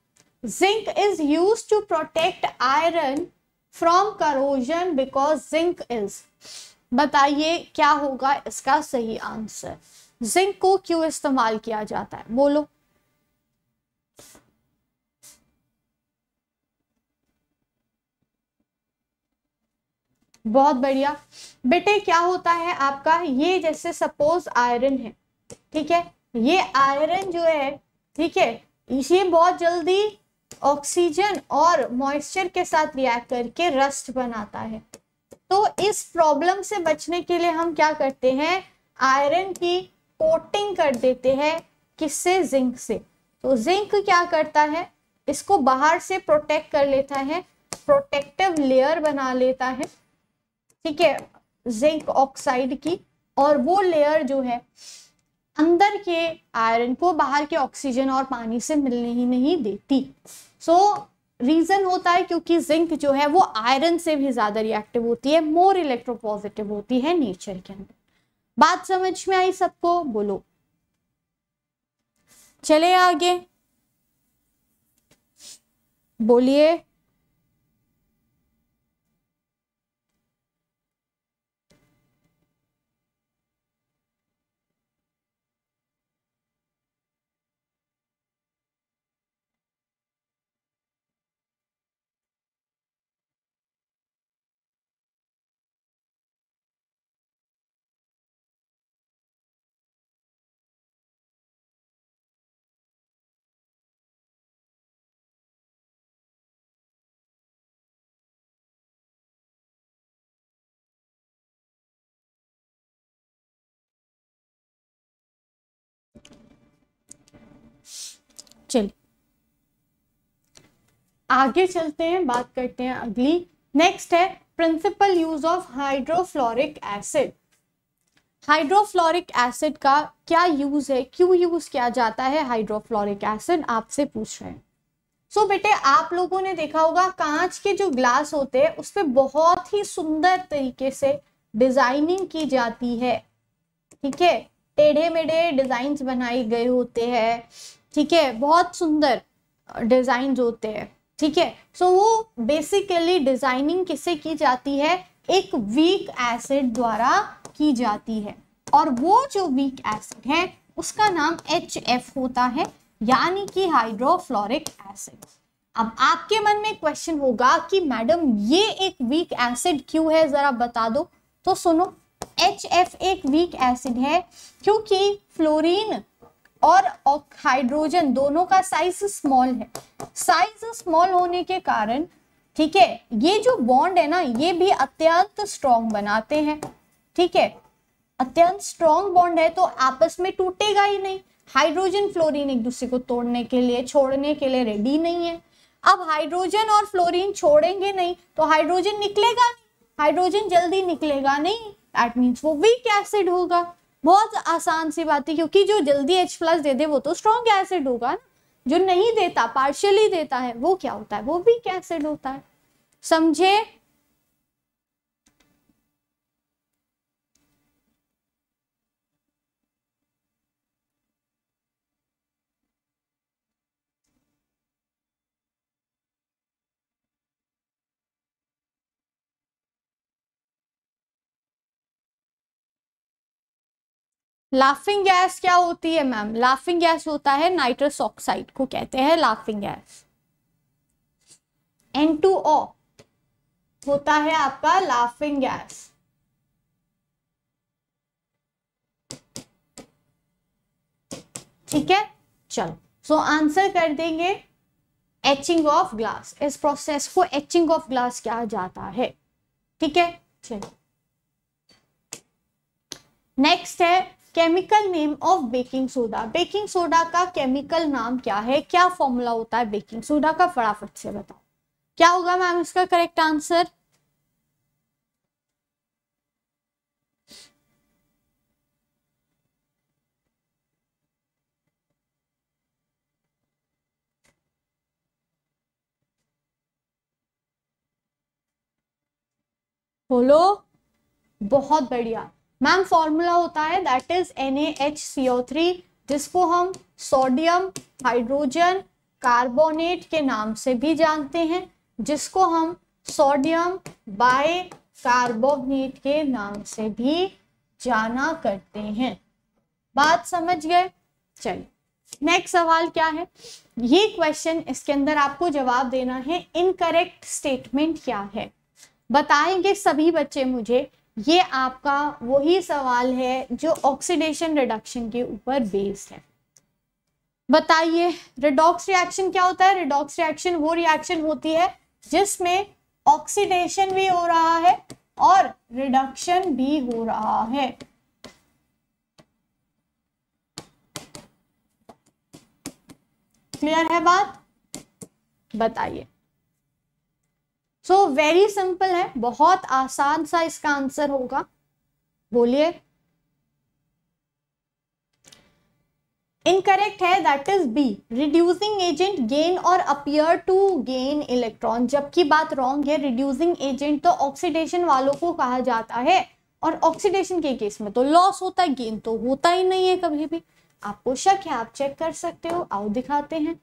zinc is use to protect iron from corrosion because zinc is बताइए क्या होगा इसका सही आंसर जिंक को क्यों इस्तेमाल किया जाता है बोलो बहुत बढ़िया बेटे क्या होता है आपका ये जैसे सपोज आयरन है ठीक है ये आयरन जो है ठीक है ये बहुत जल्दी ऑक्सीजन और मॉइस्चर के साथ रिएक्ट करके रस्ट बनाता है तो इस प्रॉब्लम से बचने के लिए हम क्या करते हैं आयरन की कोटिंग कर देते हैं किससे जिंक से तो जिंक क्या करता है इसको बाहर से प्रोटेक्ट कर लेता है प्रोटेक्टिव लेयर बना लेता है ठीक है जिंक ऑक्साइड की और वो लेयर जो है अंदर के आयरन को बाहर के ऑक्सीजन और पानी से मिलने ही नहीं देती सो so, रीजन होता है क्योंकि जिंक जो है वो आयरन से भी ज्यादा रिएक्टिव होती है मोर इलेक्ट्रोपॉजिटिव होती है नेचर के अंदर बात समझ में आई सबको बोलो चले आगे बोलिए चलिए आगे चलते हैं बात करते हैं अगली नेक्स्ट है principal use of hydrofluoric acid hydrofluoric acid का क्या यूज है क्यों यूज किया जाता है हाइड्रोफ्लोरिक एसिड आपसे पूछ रहे हैं सो so, बेटे आप लोगों ने देखा होगा कांच के जो ग्लास होते हैं उस पर बहुत ही सुंदर तरीके से डिजाइनिंग की जाती है ठीक है टेढ़े मेढ़े डिजाइन बनाए गए होते हैं ठीक है बहुत सुंदर डिज़ाइन होते हैं ठीक है सो वो बेसिकली डिज़ाइनिंग किससे की जाती है एक वीक एसिड द्वारा की जाती है और वो जो वीक एसिड है उसका नाम एच एफ होता है यानी कि हाइड्रोफ्लोरिक एसिड अब आपके मन में क्वेश्चन होगा कि मैडम ये एक वीक एसिड क्यों है ज़रा बता दो तो सुनो एच एफ एक वीक एसिड है क्योंकि फ्लोरीन और हाइड्रोजन दोनों का साइज स्मॉल है साइज स्मॉल होने के कारण ठीक है ये जो बॉन्ड है ना ये भी अत्यंत स्ट्रॉन्ग बनाते हैं ठीक है अत्यंत स्ट्रॉन्ग बॉन्ड है तो आपस में टूटेगा ही नहीं हाइड्रोजन फ्लोरीन एक दूसरे को तोड़ने के लिए छोड़ने के लिए रेडी नहीं है अब हाइड्रोजन और फ्लोरीन छोड़ेंगे नहीं तो हाइड्रोजन निकलेगा नहीं हाइड्रोजन जल्दी निकलेगा नहीं दैट मीन्स वो वीक एसिड होगा बहुत आसान सी बात है क्योंकि जो जल्दी एच प्लस दे दे वो तो स्ट्रॉन्ग एसिड होगा ना जो नहीं देता पार्शियली देता है वो क्या होता है वो भी एसिड होता है समझे लाफिंग गैस क्या होती है मैम लाफिंग गैस होता है नाइट्रस ऑक्साइड को कहते हैं laughing gas N two O होता है आपका लाफिंग गैस ठीक है चलो सो आंसर कर देंगे एचिंग ऑफ ग्लास इस प्रोसेस को एचिंग ऑफ ग्लास क्या जाता है ठीक है चलो नेक्स्ट है chemical name of baking soda baking soda का केमिकल नाम क्या है क्या फॉर्मूला होता है बेकिंग सोडा का फटाफट से बताओ क्या होगा मैम इसका करेक्ट आंसर बोलो बहुत बढ़िया मैम फॉर्मूला होता है that is N H C O three जिसको हम सोडियम हाइड्रोजन कार्बोनेट के नाम से भी जानते हैं जिसको हम सोडियम बाय कार्बोनेट के नाम से भी जाना करते हैं बात समझ गए चलिए नेक्स्ट सवाल क्या है ये क्वेश्चन इसके अंदर आपको जवाब देना है इनकरेक्ट स्टेटमेंट क्या है बताएंगे सभी बच्चे मुझे ये आपका वही सवाल है जो ऑक्सीडेशन रिडक्शन के ऊपर बेस्ड है बताइए रिडॉक्स रिएक्शन क्या होता है रिडॉक्स रिएक्शन वो रिएक्शन होती है जिसमें ऑक्सीडेशन भी हो रहा है और रिडक्शन भी हो रहा है क्लियर है बात बताइए सो वेरी सिंपल है बहुत आसान सा इसका आंसर होगा बोलिए इनकरेक्ट है that is B reducing agent gain और अपियर टू गेन इलेक्ट्रॉन जबकि बात रॉन्ग है रिड्यूसिंग एजेंट तो ऑक्सीडेशन वालों को कहा जाता है और ऑक्सीडेशन के केस में तो लॉस होता है गेन तो होता ही नहीं है कभी भी आपको शक है आप चेक कर सकते हो आओ दिखाते हैं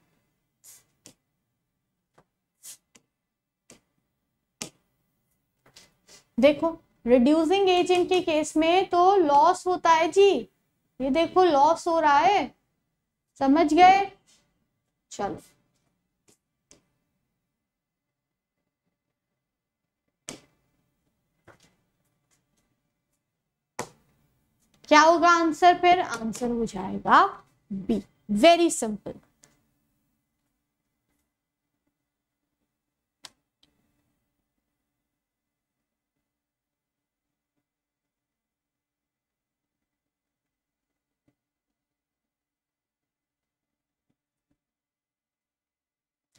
देखो रिड्यूसिंग एजेंट के केस में तो लॉस होता है जी ये देखो लॉस हो रहा है समझ गए चलो क्या होगा आंसर फिर आंसर हो जाएगा बी वेरी सिंपल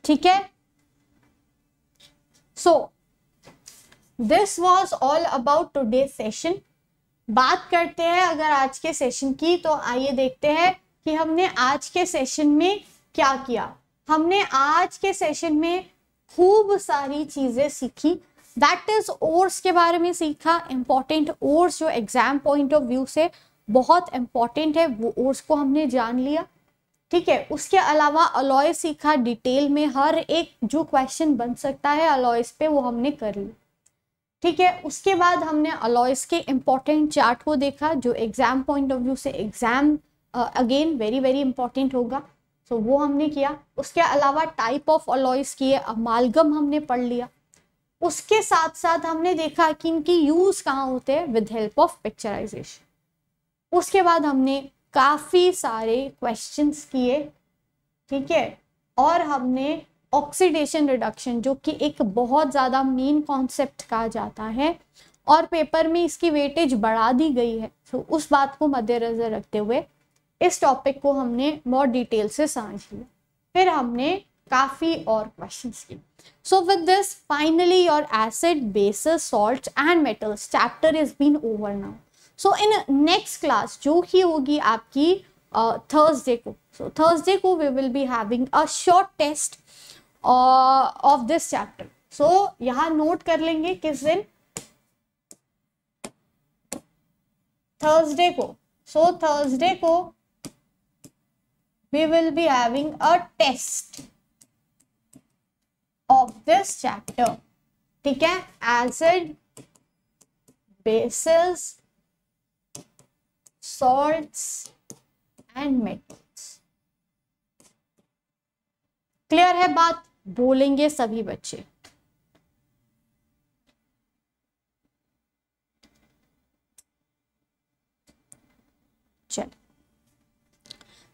ठीक है so this was all about today session बात करते हैं अगर आज के सेशन की तो आइए देखते हैं कि हमने आज के सेशन में क्या किया हमने आज के सेशन में खूब सारी चीज़ें सीखी दैट इज ओर्स के बारे में सीखा इम्पॉर्टेंट ओर्स जो एग्जाम पॉइंट ऑफ व्यू से बहुत इम्पॉर्टेंट है वो ओर्स को हमने जान लिया ठीक है उसके अलावा अलॉय सीखा डिटेल में हर एक जो क्वेश्चन बन सकता है अलॉयस पे वो हमने कर लिया ठीक है उसके बाद हमने अलॉयस के इम्पॉर्टेंट चार्ट को देखा जो एग्ज़ाम पॉइंट ऑफ व्यू से exam again very very important होगा सो so, वो हमने किया उसके अलावा टाइप ऑफ अलॉयस किए अमालगम हमने पढ़ लिया उसके साथ साथ हमने देखा कि इनकी यूज़ कहाँ होते हैं विद हेल्प ऑफ पिक्चराइजेशन उसके बाद हमने काफ़ी सारे क्वेश्चंस किए ठीक है और हमने ऑक्सीडेशन रिडक्शन जो कि एक बहुत ज़्यादा मेन कॉन्सेप्ट कहा जाता है और पेपर में इसकी वेटेज बढ़ा दी गई है तो उस बात को मद्देनजर रखते हुए इस टॉपिक को हमने बहुत डिटेल से समझ लिया फिर हमने काफ़ी और क्वेश्चंस किए so with this finally your acid bases salt and metals chapter is been over now so in next class जो कि होगी आपकी थर्सडे uh, को सो थर्सडे को we will be having a short test of this chapter so यहां note कर लेंगे किस दिन थर्सडे को सो so, थर्सडे को we will be having a test of this chapter ठीक है acid bases salts and metals clear है बात बोलेंगे सभी बच्चे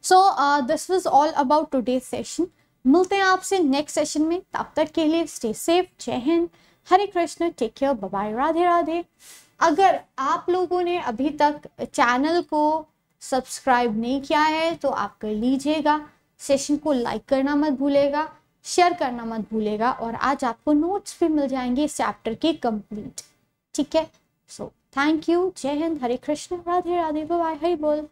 so this was all about today session मिलते हैं आपसे नेक्स्ट सेशन में तब तक के लिए स्टे सेफ जय हिंद हरे Krishna take care bye Radhe Radhe अगर आप लोगों ने अभी तक चैनल को सब्सक्राइब नहीं किया है तो आप कर लीजिएगा सेशन को लाइक करना मत भूलेगा शेयर करना मत भूलेगा और आज आपको नोट्स भी मिल जाएंगे इस चैप्टर के कंप्लीट ठीक है सो थैंक यू जय हिंद हरे कृष्ण राधे राधे बाय हरी बोल